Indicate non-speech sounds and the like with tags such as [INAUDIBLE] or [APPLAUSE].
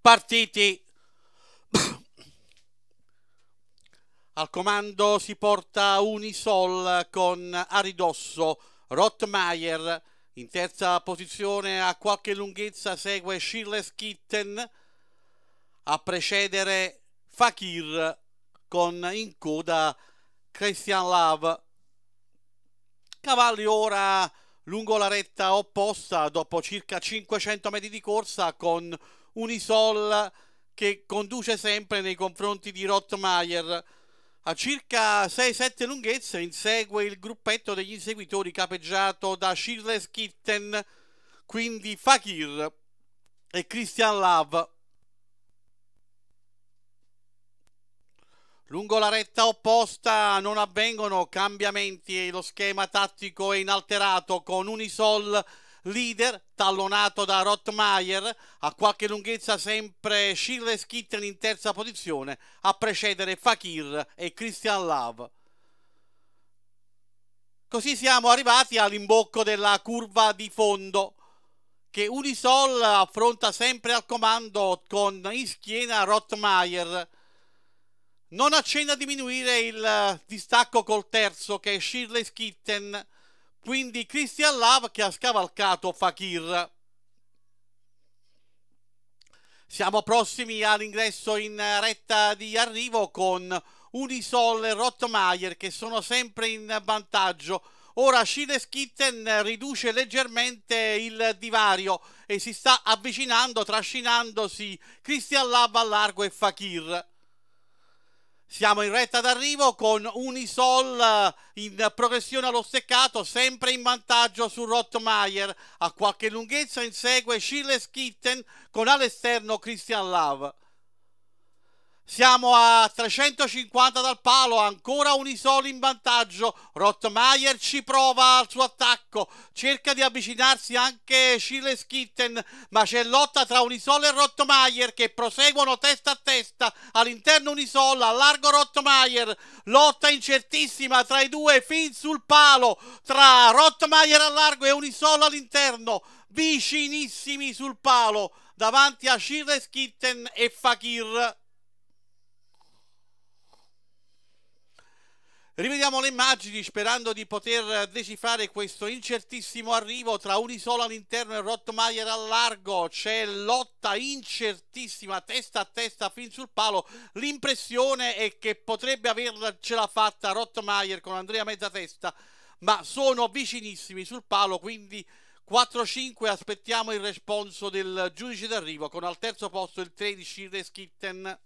partiti. [COUGHS] Al comando si porta Unisol con a ridosso Rottmeier. In terza posizione a qualche lunghezza segue Schilles Kitten. A precedere Fakir con in coda Christian Love. Cavalli ora lungo la retta opposta dopo circa 500 metri di corsa con Unisol che conduce sempre nei confronti di Rottmeier. A circa 6-7 lunghezze insegue il gruppetto degli inseguitori capeggiato da Shirley Kitten, quindi Fakir e Christian Love. Lungo la retta opposta non avvengono cambiamenti e lo schema tattico è inalterato con Unisol leader tallonato da Rottmeier a qualche lunghezza sempre Schiller Kitten in terza posizione a precedere Fakir e Christian Love. Così siamo arrivati all'imbocco della curva di fondo che Unisol affronta sempre al comando con in schiena Rottmeier. Non accenna a diminuire il distacco col terzo che è Shirley Skitten quindi Christian Love che ha scavalcato Fakir. Siamo prossimi all'ingresso in retta di arrivo con Unisol e Rottmeier che sono sempre in vantaggio. Ora Schileskitten riduce leggermente il divario e si sta avvicinando, trascinandosi Christian Love a largo e Fakir. Siamo in retta d'arrivo con Unisol eh, in progressione allo steccato, sempre in vantaggio su Rottmeier. A qualche lunghezza insegue Schilles Kitten con all'esterno Christian Love. Siamo a 350 dal palo, ancora Unisoli in vantaggio, Rottmeier ci prova al suo attacco, cerca di avvicinarsi anche Schiles Kitten, ma c'è lotta tra Unisol e Rottmeier che proseguono testa a testa all'interno Unisol, a largo Rottmeier, lotta incertissima tra i due fin sul palo, tra Rottmeier a largo e Unisol all'interno, vicinissimi sul palo davanti a Schiles Kitten e Fakir. Rivediamo le immagini sperando di poter decifrare questo incertissimo arrivo tra Unisola all'interno e Rottmeier al largo. C'è lotta incertissima testa a testa fin sul palo. L'impressione è che potrebbe avercela fatta Rottmeier con Andrea Mezzatesta, ma sono vicinissimi sul palo, quindi 4-5 aspettiamo il responso del giudice d'arrivo con al terzo posto il 13 Reskitten.